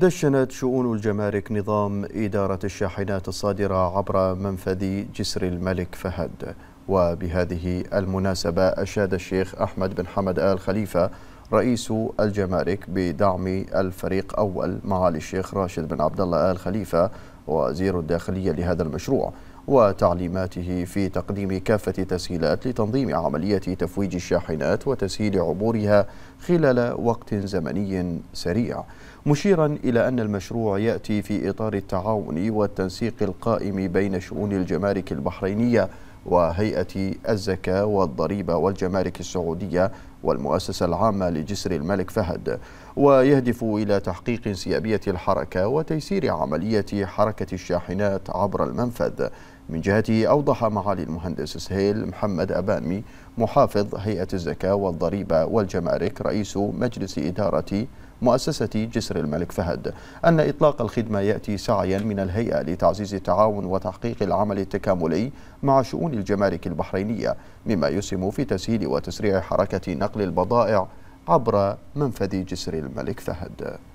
دشنت شؤون الجمارك نظام إدارة الشاحنات الصادرة عبر منفذ جسر الملك فهد وبهذه المناسبة أشاد الشيخ أحمد بن حمد آل خليفة رئيس الجمارك بدعم الفريق أول معالي الشيخ راشد بن عبد الله آل خليفة وزير الداخلية لهذا المشروع وتعليماته في تقديم كافة تسهيلات لتنظيم عملية تفويج الشاحنات وتسهيل عبورها خلال وقت زمني سريع مشيرا إلى أن المشروع يأتي في إطار التعاون والتنسيق القائم بين شؤون الجمارك البحرينية وهيئة الزكاة والضريبة والجمارك السعودية والمؤسسة العامة لجسر الملك فهد ويهدف إلى تحقيق انسيابية الحركة وتيسير عملية حركة حركة الشاحنات عبر المنفذ من جهته أوضح معالي المهندس سهيل محمد أبانمي محافظ هيئة الزكاة والضريبة والجمارك رئيس مجلس إدارة مؤسسة جسر الملك فهد أن إطلاق الخدمة يأتي سعيا من الهيئة لتعزيز التعاون وتحقيق العمل التكاملي مع شؤون الجمارك البحرينية مما يسهم في تسهيل وتسريع حركة نقل البضائع عبر منفذ جسر الملك فهد